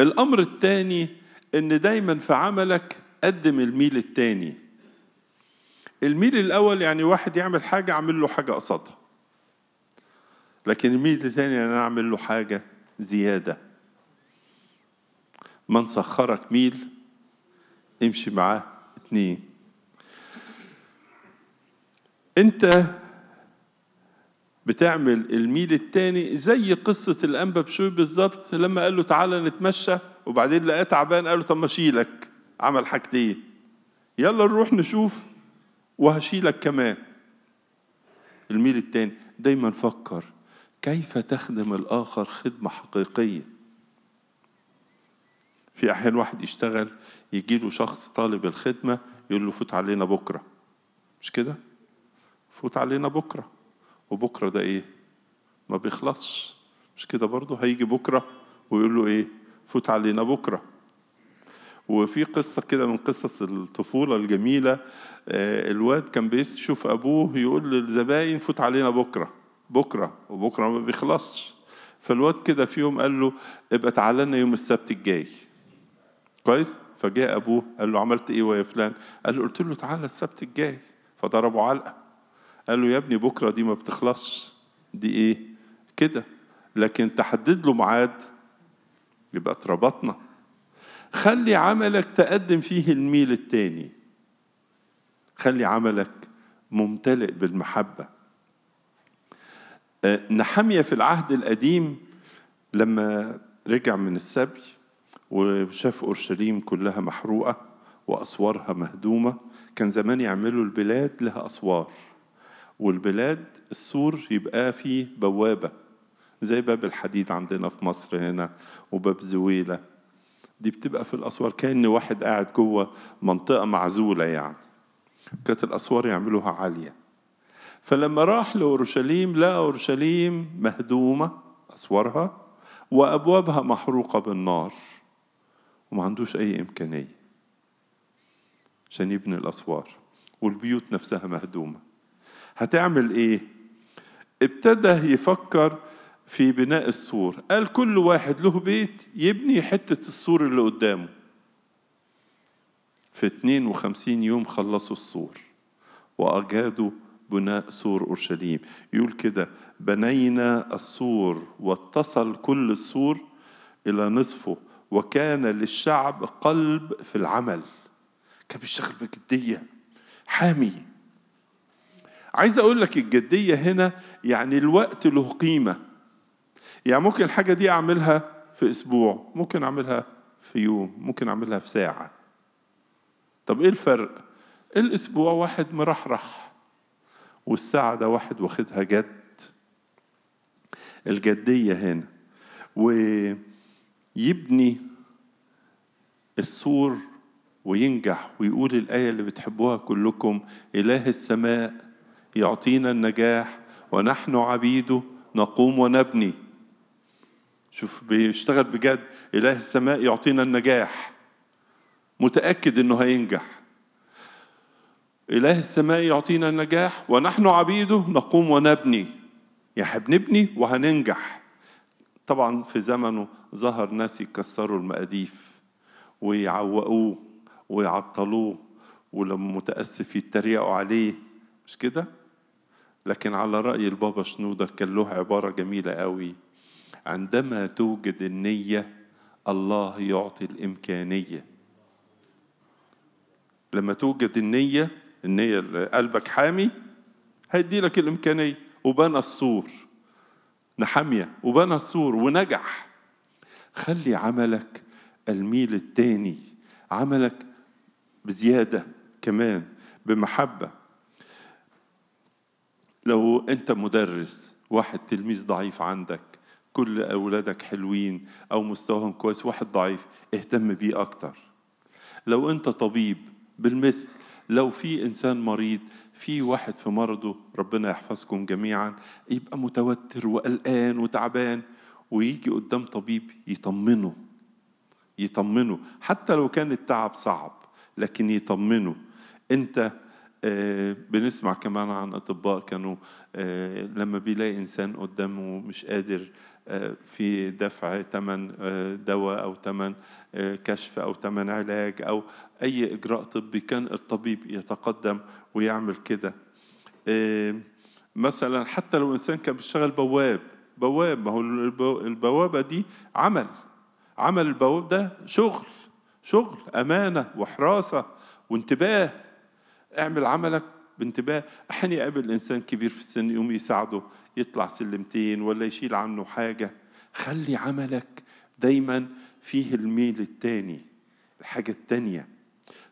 الأمر الثاني إن دايما في عملك قدم الميل الثاني الميل الأول يعني واحد يعمل حاجة أعمل له حاجة قصادها لكن الميل الثاني أنا أعمل له حاجة زيادة من سخرك ميل امشي معاه اتنين انت بتعمل الميل الثاني زي قصة الأنبا بشوي بالظبط لما قال له تعالى نتمشى وبعدين لقاه تعبان قال له طب ما اشيلك عمل حاجتين يلا نروح نشوف وهشيلك كمان الميل الثاني دايما فكر كيف تخدم الآخر خدمة حقيقية في أحيان واحد يشتغل يجي له شخص طالب الخدمة يقول له فوت علينا بكرة مش كده فوت علينا بكره وبكرة ده إيه؟ ما بيخلصش مش كده برضه هيجي بكرة ويقول له إيه؟ فوت علينا بكرة وفي قصة كده من قصص الطفولة الجميلة آه، الواد كان بيشوف أبوه يقول للزباين فوت علينا بكرة بكرة وبكرة ما بيخلصش فالواد كده في يوم قال له ابقى تعالى لنا يوم السبت الجاي كويس فجاء أبوه قال له عملت إيه يا فلان قال له قلت له تعالى السبت الجاي فضربه علقة قال له يا ابني بكرة دي ما بتخلصش دي إيه كده لكن تحدد له ميعاد يبقى اتربطنا خلي عملك تقدم فيه الميل التاني خلي عملك ممتلئ بالمحبة آه، نحمية في العهد القديم لما رجع من السبي وشاف أورشليم كلها محروقة وأسوارها مهدومة كان زمان يعملوا البلاد لها أسوار والبلاد السور يبقى فيه بوابة زي باب الحديد عندنا في مصر هنا وباب زويلة دي بتبقى في الأسوار كأن واحد قاعد جوه منطقة معزولة يعني كانت الأسوار يعملوها عالية فلما راح لأورشليم لقى أورشليم مهدومة أسوارها وأبوابها محروقة بالنار وما عندوش أي إمكانية عشان يبني الأسوار والبيوت نفسها مهدومة هتعمل ايه ابتدى يفكر في بناء السور قال كل واحد له بيت يبني حتة السور اللي قدامه في 52 يوم خلصوا السور وأجادوا بناء سور أورشليم يقول كده بنينا السور واتصل كل السور إلى نصفه وكان للشعب قلب في العمل كان بيشتغل بجدية حامي عايز اقول لك الجديه هنا يعني الوقت له قيمه يعني ممكن الحاجه دي اعملها في اسبوع ممكن اعملها في يوم ممكن اعملها في ساعه طب ايه الفرق الاسبوع واحد مرحرح والساعه ده واحد واخدها جد الجديه هنا ويبني السور وينجح ويقول الآية اللي بتحبوها كلكم إله السماء يعطينا النجاح ونحن عبيده نقوم ونبني شوف بيشتغل بجد إله السماء يعطينا النجاح متأكد إنه هينجح إله السماء يعطينا النجاح ونحن عبيده نقوم ونبني يعني بنبني وهننجح طبعا في زمنه ظهر ناس يكسروا المقاديف ويعوقوه ويعطلوه ولما متأسف يتريقوا عليه مش كده؟ لكن على رأي البابا شنودة كان له عبارة جميلة قوي عندما توجد النية الله يعطي الإمكانية لما توجد النية النية قلبك حامي هيدي لك الإمكانية وبنى السور نحامية وبنى السور ونجح خلي عملك الميل التاني عملك بزيادة كمان بمحبة لو أنت مدرس واحد تلميذ ضعيف عندك كل أولادك حلوين أو مستواهم كويس واحد ضعيف اهتم بيه أكتر لو أنت طبيب بالمثل لو في إنسان مريض في واحد في مرضه ربنا يحفظكم جميعا يبقى متوتر وقلقان وتعبان ويجي قدام طبيب يطمنه يطمنه حتى لو كان التعب صعب لكن يطمنه انت آه، بنسمع كمان عن اطباء كانوا آه، لما بيلاقي انسان قدامه مش قادر آه، في دفع ثمن دواء او ثمن كشف او ثمن علاج او اي اجراء طبي كان الطبيب يتقدم ويعمل كده مثلا حتى لو انسان كان بيشتغل بواب بواب ما هو البوابه دي عمل عمل البواب ده شغل شغل امانه وحراسه وانتباه اعمل عملك بانتباه احيانا يقابل انسان كبير في السن يقوم يساعده يطلع سلمتين ولا يشيل عنه حاجه خلي عملك دايما فيه الميل التاني الحاجه التانيه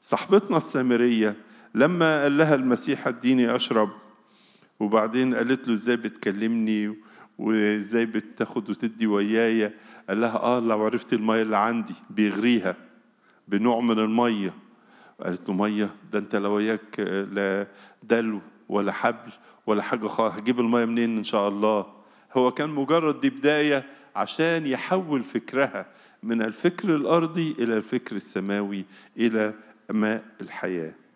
صاحبتنا السامريه لما قال لها المسيح اديني اشرب وبعدين قالت له ازاي بتكلمني وازاي بتاخد وتدي ويايا قال لها اه لو عرفت الميه اللي عندي بيغريها بنوع من الميه قالت له ميه ده انت لا وياك آه، لا دلو ولا حبل ولا حاجه خالص هجيب الميه منين ان شاء الله هو كان مجرد دي بدايه عشان يحول فكرها من الفكر الارضي الى الفكر السماوي الى ماء الحياه